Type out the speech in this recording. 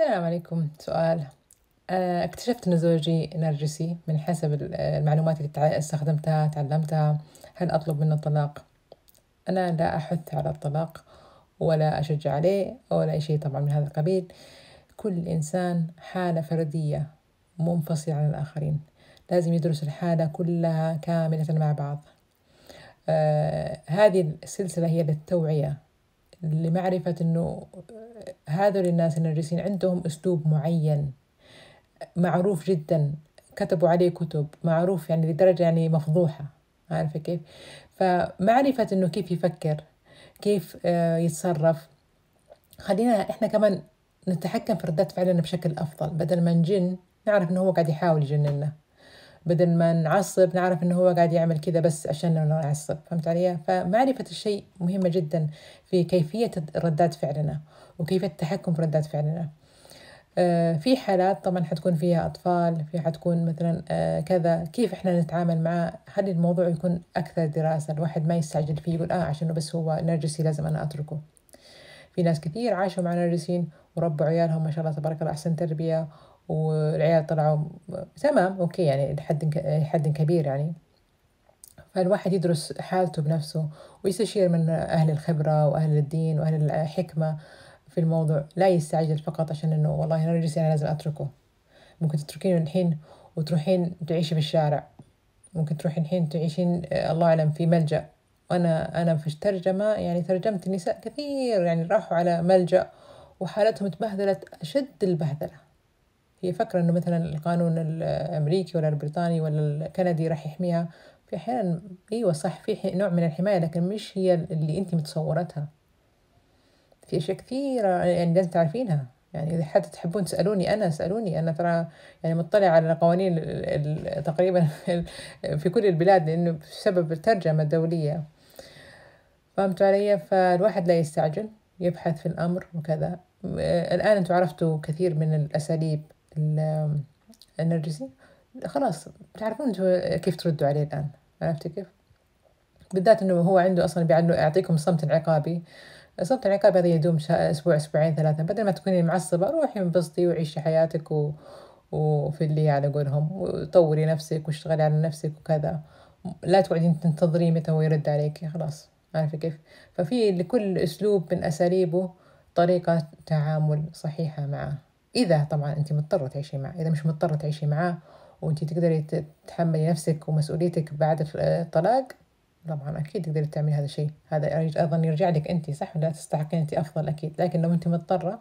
السلام عليكم سؤال آه، اكتشفت أن زوجي نرجسي من حسب المعلومات اللي استخدمتها تعلمتها هل أطلب منه الطلاق؟ أنا لا أحث على الطلاق ولا أشجع عليه ولا أي شيء طبعا من هذا القبيل كل إنسان حالة فردية منفصلة عن الآخرين لازم يدرس الحالة كلها كاملة مع بعض آه هذه السلسلة هي للتوعية لمعرفة أنه هذول الناس النرجسيين عندهم أسلوب معين معروف جدا كتبوا عليه كتب معروف يعني لدرجة يعني مفضوحة عارفة كيف فمعرفة أنه كيف يفكر كيف آه، يتصرف خلينا إحنا كمان نتحكم في ردات فعلنا بشكل أفضل بدل ما نجن نعرف أنه هو قاعد يحاول يجننا بدل ما نعصب نعرف انه هو قاعد يعمل كذا بس عشان نعصب فهمت علي فمعرفة الشيء مهمة جدا في كيفية ردات فعلنا وكيفية التحكم في ردات فعلنا آه، في حالات طبعا حتكون فيها أطفال في حتكون مثلا آه، كذا كيف إحنا نتعامل معاه خلي الموضوع يكون أكثر دراسة الواحد ما يستعجل فيه يقول آه عشانه بس هو نرجسي لازم أنا أتركه في ناس كثير عاشوا مع نرجسيين وربوا عيالهم ما شاء الله تبارك الله أحسن تربية والعيال طلعوا تمام اوكي يعني لحد حد كبير يعني فالواحد يدرس حالته بنفسه ويستشير من أهل الخبرة وأهل الدين وأهل الحكمة في الموضوع لا يستعجل فقط عشان إنه والله أنا رجلي أنا لازم أتركه ممكن تتركينه الحين وتروحين تعيشي في الشارع ممكن تروحين الحين تعيشين آه، الله أعلم في ملجأ وأنا أنا في الترجمة يعني ترجمت نساء كثير يعني راحوا على ملجأ وحالتهم تبهدلت أشد البهدلة هي فكرة إنه مثلا القانون الأمريكي ولا البريطاني ولا الكندي راح يحميها في أحيانا أيوة صح في نوع من الحماية لكن مش هي اللي أنت متصورتها في أشياء كثيرة يعني لازم تعرفينها يعني إذا حتى تحبون تسألوني أنا سألوني أنا ترى يعني مطلع على قوانين تقريبا في كل البلاد لأنه بسبب الترجمة الدولية فهمت علي فالواحد لا يستعجل يبحث في الأمر وكذا الآن أنتوا عرفتوا كثير من الأساليب النرجسي خلاص تعرفون كيف تردوا عليه الآن عرفتي كيف؟ بالذات انه هو عنده اصلا بيعلو يعطيكم صمت عقابي صمت العقاب هذا يدوم اسبوع اسبوعين ثلاثه بدل ما تكوني معصبه روحي انبسطي وعيشي حياتك و... وفي اللي على قولهم وطوري نفسك واشتغلي على نفسك وكذا لا تقعدين تنتظري متى هو يرد عليك خلاص عارفه كيف ففي لكل اسلوب من اساليبه طريقه تعامل صحيحه معه إذا طبعا أنت مضطرة تعيشي معه إذا مش مضطرة تعيشي معاه وأنت تقدري تتحملي نفسك ومسؤوليتك بعد الطلاق طبعا أكيد تقدري تعملي هذا الشيء هذا أيضا يرجع لك أنت صح ولا تستحقين أنت أفضل أكيد لكن لو أنت مضطرة